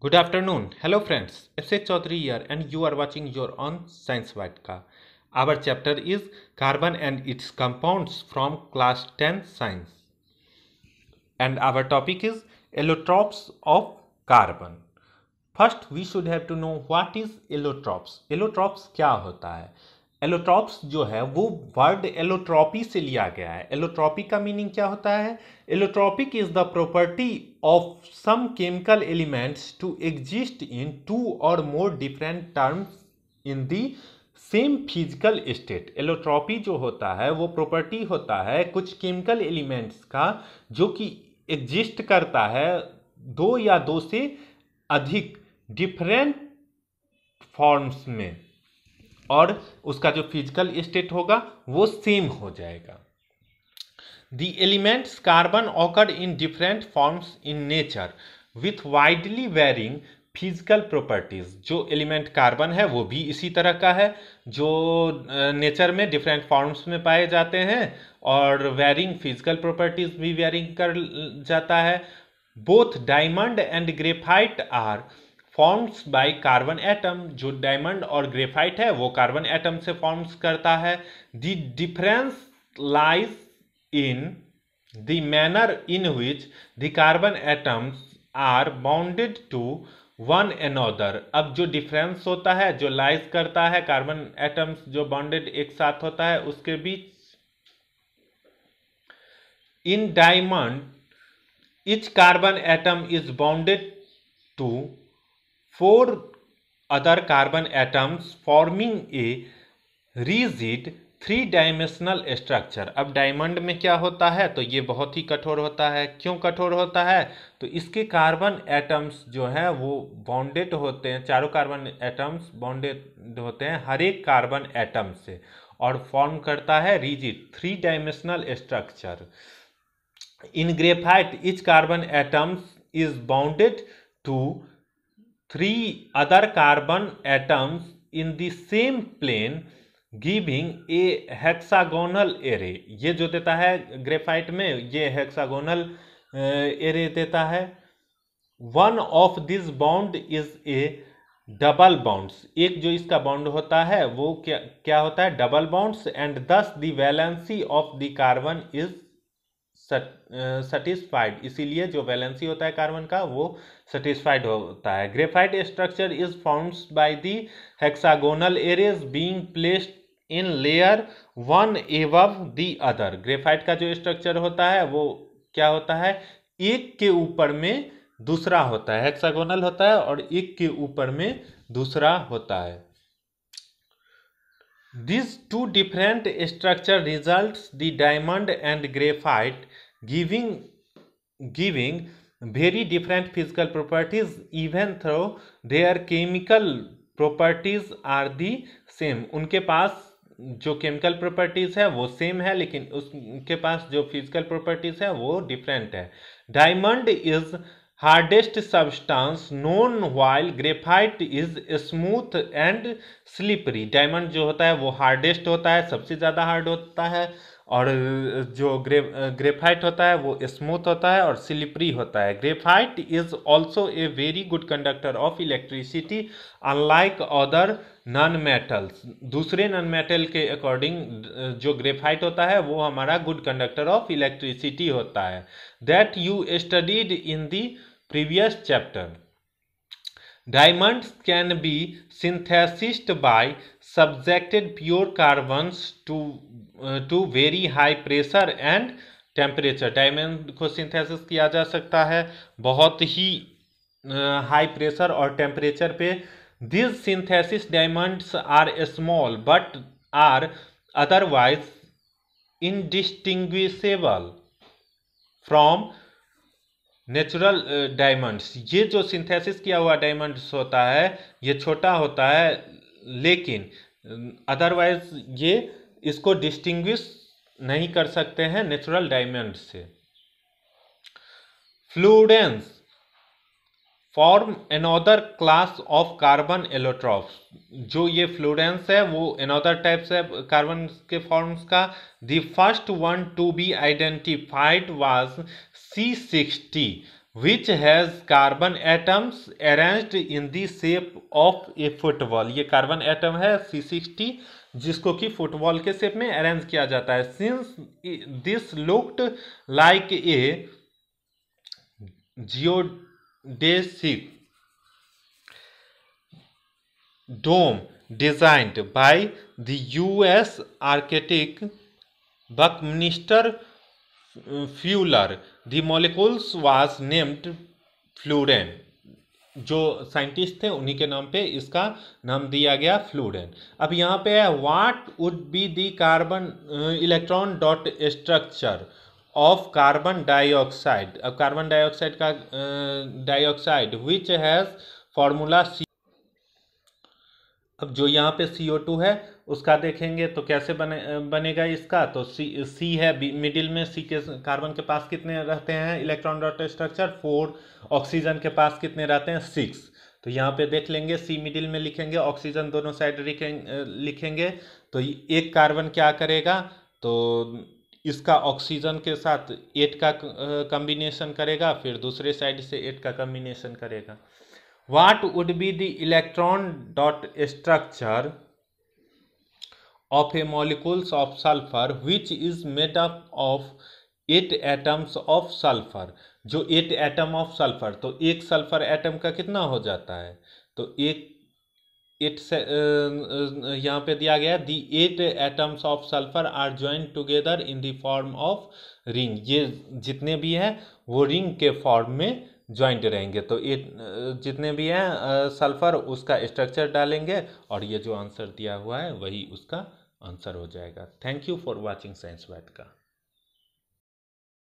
Good afternoon. Hello friends. FC Chaudhary here and you are watching your own Science Vatka. Our chapter is Carbon and its compounds from class 10 science. And our topic is allotropes of carbon. First we should have to know what is allotropes. Allotropes kya hota hai? Allotropes जो है वो word allotropy से लिया गया है allotropy का meaning क्या होता है allotropic is the property of some chemical elements to exist in two और more different terms in the same physical state allotropy जो होता है वो प्रॉपर्टी होता है कुछ केमिकल एलिमेंट्स का जो कि एग्जिस्ट करता है दो या दो से अधिक डिफरेंट फॉर्म्स में और उसका जो फिजिकल स्टेट होगा वो सेम हो जाएगा the elements carbon occur in different forms in nature with widely varying physical properties जो एलिमेंट कार्बन है वो भी इसी तरह का है जो नेचर में डिफरेंट फॉर्म्स में पाए जाते हैं और वेरिंग फिजिकल प्रॉपर्टीज़ भी वेरिंग कर जाता है both diamond and graphite are forms by carbon atom जो डायमंड और ग्रेफाइट है वो कार्बन एटम से फॉर्म्स करता है the difference lies in the manner in which the carbon atoms are bounded to one another अब जो डिफरेंस होता है जो लाइज करता है कार्बन एटम्स जो बाउंडेड एक साथ होता है उसके बीच in diamond each carbon atom is bounded to four other carbon atoms forming a rigid three dimensional structure अब डायमंड में क्या होता है तो ये बहुत ही कठोर होता है क्यों कठोर होता है तो इसके कार्बन एटम्स जो है वो बॉन्डेड होते हैं चारों कार्बन एटम्स बॉन्डेड होते हैं हर एक कार्बन एटम से और फॉर्म करता है rigid three dimensional structure in graphite each carbon atoms is bounded to three other carbon atoms in the same plane giving a hexagonal array ये जो देता है ग्रेफाइट में ये हेक्सागोनल एरे देता है one of this bound is a double bounds एक जो इसका बाउंड होता है वो क्या क्या होता है double bounds and this valency valency of the carbon is satisfied uh, इसीलिए जो वैलेंसी होता है कार्बन का वो सेटिस्फाइड होता है graphite structure is found by the hexagonal arrays being placed in layer one above the other graphite का जो स्ट्रक्चर होता है वो क्या होता है एक के ऊपर में दूसरा होता है हेक्सागोनल होता है और एक के ऊपर में दूसरा होता है These two different structure results the diamond and graphite giving giving very different physical properties even though their chemical properties are the same उनके पास जो केमिकल प्रॉपर्टीज है वो सेम है लेकिन उसके पास जो फिजिकल प्रॉपर्टीज है वो डिफरेंट है diamond is hardest substance known while graphite is smooth and slippery diamond जो होता है वो hardest होता है सबसे ज़्यादा hard होता है और जो ग्रे ग्रेफाइट होता है वो स्मूथ होता है और स्लिपरी होता है graphite is also a very good conductor of electricity unlike other non metals दूसरे नॉन मेटल के अकॉर्डिंग जो ग्रेफाइट होता है वो हमारा गुड कंडक्टर ऑफ इलेक्ट्रिसिटी होता है that you studied in the previous chapter. Diamonds can be synthesized by subjected pure carbons to, uh, to very high pressure and temperature diamond को synthesis किया जा सकता है बहुत ही हाई प्रेशर और टेम्परेचर पे this synthesis diamonds are small but are otherwise indistinguishable from natural diamonds ये जो सिंथेसिस किया हुआ डायमंड्स होता है ये छोटा होता है लेकिन अदरवाइज ये इसको डिस्टिंग्विश नहीं कर सकते हैं नेचुरल डायमंड से fullerenes form another class of carbon allotropes जो ये फ्लोरेंस है वो एनोदर टाइप्स है कार्बन के फॉर्म्स का the first one to be identified was C sixty which has carbon atoms arranged in देप ऑफ ए फुटबॉल ये कार्बन एटम है सी सिक्सटी जिसको कि फुटबॉल के सेप में अरेंज किया जाता है since this looked like a geodesic dome designed by the US architect Buckminster Fuller the molecules was named fullerene जो साइंटिस्ट थे उन्हीं के नाम पे इसका नाम दिया गया फ्लोरेन अब यहाँ पे है what would be the carbon electron dot structure of carbon dioxide अब कार्बन डाइऑक्साइड का dioxide which has formula C अब जो यहाँ पे सी ओ टू है उसका देखेंगे तो कैसे बने बनेगा इसका तो सी सी है मिडिल में सी के कार्बन के पास कितने रहते हैं electron dot structure four oxygen के पास कितने रहते हैं सिक्स तो यहाँ पे देख लेंगे सी मिडिल में लिखेंगे ऑक्सीजन दोनों साइड लिखेंगे तो एक कार्बन क्या करेगा तो इसका ऑक्सीजन के साथ एट का कम्बिनेशन करेगा फिर दूसरे साइड से एट का कम्बिनेशन करेगा what would be the electron dot structure of a molecules of sulphur which is made up of eight atoms of sulphur जो एट एटम ऑफ सल्फर तो एक सल्फर एटम का कितना हो जाता है तो एक इट um, uh, यहाँ पे दिया गया the eight atoms of sulphur are join together in the form of ring ये जितने भी हैं वो रिंग के फॉर्म में ज्वाइंट रहेंगे तो एट uh, जितने भी हैं सल्फर uh, उसका स्ट्रक्चर डालेंगे और ये जो आंसर दिया हुआ है वही उसका आंसर हो जाएगा thank you for watching science वैट का